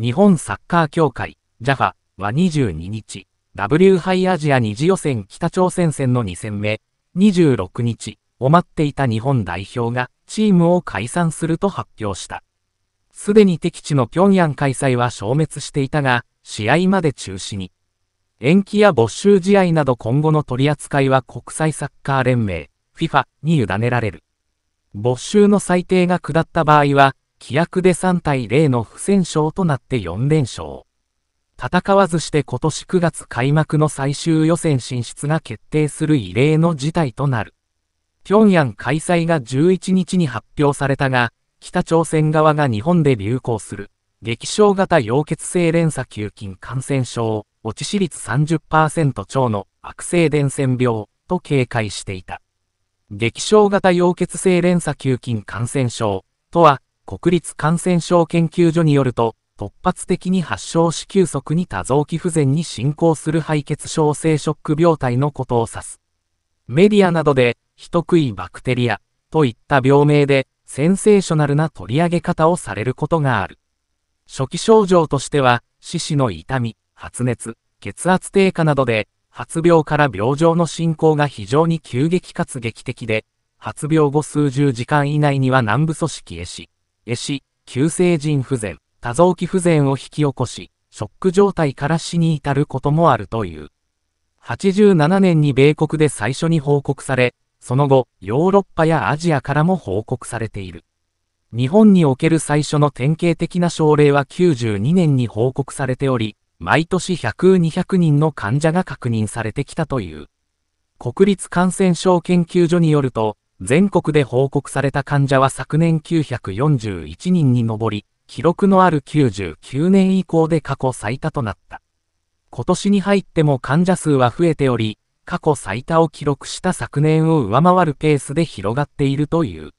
日本サッカー協会、JAFA は22日、W 杯アジア2次予選北朝鮮戦の2戦目、26日を待っていた日本代表がチームを解散すると発表した。すでに敵地の平壌開催は消滅していたが、試合まで中止に。延期や没収試合など今後の取り扱いは国際サッカー連盟、FIFA に委ねられる。没収の裁定が下った場合は、規約で3対0の不戦勝となって4連勝。戦わずして今年9月開幕の最終予選進出が決定する異例の事態となる。平壌開催が11日に発表されたが、北朝鮮側が日本で流行する、激症型溶血性連鎖球菌感染症、落ち死率30%超の悪性伝染病と警戒していた。激症型溶血性連鎖球菌感染症とは、国立感染症研究所によると、突発的に発症し急速に多臓器不全に進行する敗血症性ショック病態のことを指す。メディアなどで、人食いバクテリアといった病名で、センセーショナルな取り上げ方をされることがある。初期症状としては、四肢の痛み、発熱、血圧低下などで、発病から病状の進行が非常に急激かつ劇的で、発病後数十時間以内には南部組織へし、壊死、急性腎不全、多臓器不全を引き起こし、ショック状態から死に至ることもあるという。87年に米国で最初に報告され、その後、ヨーロッパやアジアからも報告されている。日本における最初の典型的な症例は92年に報告されており、毎年100、200人の患者が確認されてきたという。国立感染症研究所によると、全国で報告された患者は昨年941人に上り、記録のある99年以降で過去最多となった。今年に入っても患者数は増えており、過去最多を記録した昨年を上回るペースで広がっているという。